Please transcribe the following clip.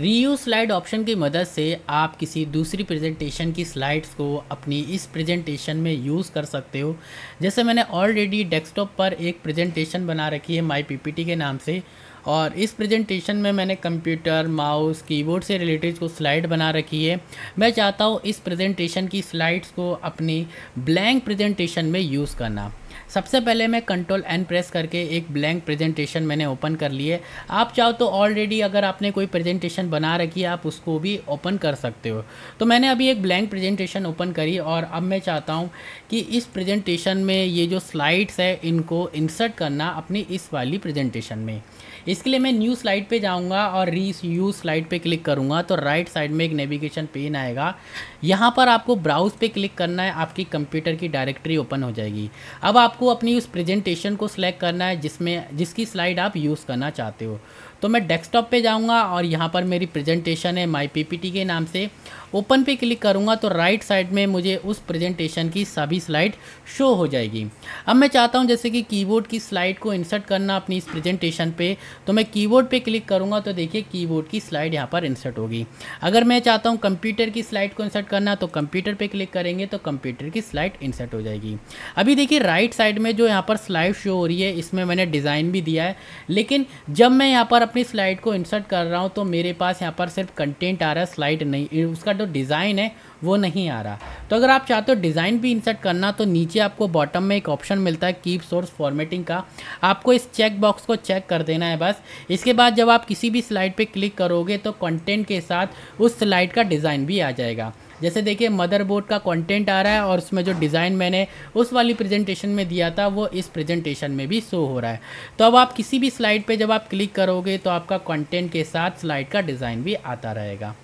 reuse slide option की मदद से आप किसी दूसरी प्रेजेंटेशन की स्लाइड्स को अपनी इस प्रेजेंटेशन में यूज़ कर सकते हो जैसे मैंने ऑलरेडी डेस्कटॉप पर एक प्रेजेंटेशन बना रखी है माई पी के नाम से और इस प्रेजेंटेशन में मैंने कंप्यूटर माउस कीबोर्ड से रिलेटेड को स्लाइड बना रखी है मैं चाहता हूँ इस प्रेजेंटेशन की स्लाइड्स को अपनी ब्लैंक प्रेजेंटेशन में यूज़ करना सबसे पहले मैं कंट्रोल एन प्रेस करके एक ब्लैंक प्रेजेंटेशन मैंने ओपन कर ली है आप चाहो तो ऑलरेडी अगर आपने कोई प्रेजेंटेशन बना रखी है आप उसको भी ओपन कर सकते हो तो मैंने अभी एक ब्लैंक प्रेजेंटेशन ओपन करी और अब मैं चाहता हूँ कि इस प्रेजेंटेशन में ये जो स्लाइड्स है इनको इंसर्ट करना अपनी इस वाली प्रेजेंटेशन में इसके लिए मैं न्यू स्लाइड पे जाऊंगा और री यू स्लाइड पे क्लिक करूंगा तो राइट साइड में एक नेविगेशन पेन आएगा यहाँ पर आपको ब्राउज पे क्लिक करना है आपकी कंप्यूटर की डायरेक्टरी ओपन हो जाएगी अब आप आपको अपनी उस प्रेजेंटेशन को सिलेक्ट करना है जिसमें जिसकी स्लाइड आप यूज़ करना चाहते हो तो मैं डेस्कटॉप पे जाऊंगा और यहाँ पर मेरी प्रेजेंटेशन है माय पीपीटी के नाम से ओपन पे क्लिक करूँगा तो राइट साइड में मुझे उस प्रेजेंटेशन की सभी स्लाइड शो हो जाएगी अब मैं चाहता हूँ जैसे कि कीबोर्ड की स्लाइड को इंसर्ट करना अपनी इस प्रेजेंटेशन पे तो मैं कीबोर्ड पे क्लिक करूँगा तो देखिए कीबोर्ड की स्लाइड यहाँ पर इंसर्ट होगी अगर मैं चाहता हूँ कंप्यूटर की स्लाइड को इंसर्ट करना तो कंप्यूटर पर क्लिक करेंगे तो कंप्यूटर की स्लाइड इंसर्ट हो जाएगी अभी देखिए राइट साइड में जो यहाँ पर स्लाइड शो हो रही है इसमें मैंने डिज़ाइन भी दिया है लेकिन जब मैं यहाँ पर अपनी स्लाइड को इंसर्ट कर रहा हूँ तो मेरे पास यहाँ पर सिर्फ कंटेंट आ रहा है स्लाइड नहीं उसका जो डिज़ाइन है वो नहीं आ रहा तो अगर आप चाहते हो डिज़ाइन भी इंसर्ट करना तो नीचे आपको बॉटम में एक ऑप्शन मिलता है कीप सोर्स फॉर्मेटिंग का आपको इस चेक बॉक्स को चेक कर देना है बस इसके बाद जब आप किसी भी स्लाइड पर क्लिक करोगे तो कंटेंट के साथ उस स्लाइड का डिज़ाइन भी आ जाएगा जैसे देखिए मदरबोर्ड का कंटेंट आ रहा है और उसमें जो डिज़ाइन मैंने उस वाली प्रेजेंटेशन में दिया था वो इस प्रेजेंटेशन में भी शो हो रहा है तो अब आप किसी भी स्लाइड पे जब आप क्लिक करोगे तो आपका कंटेंट के साथ स्लाइड का डिज़ाइन भी आता रहेगा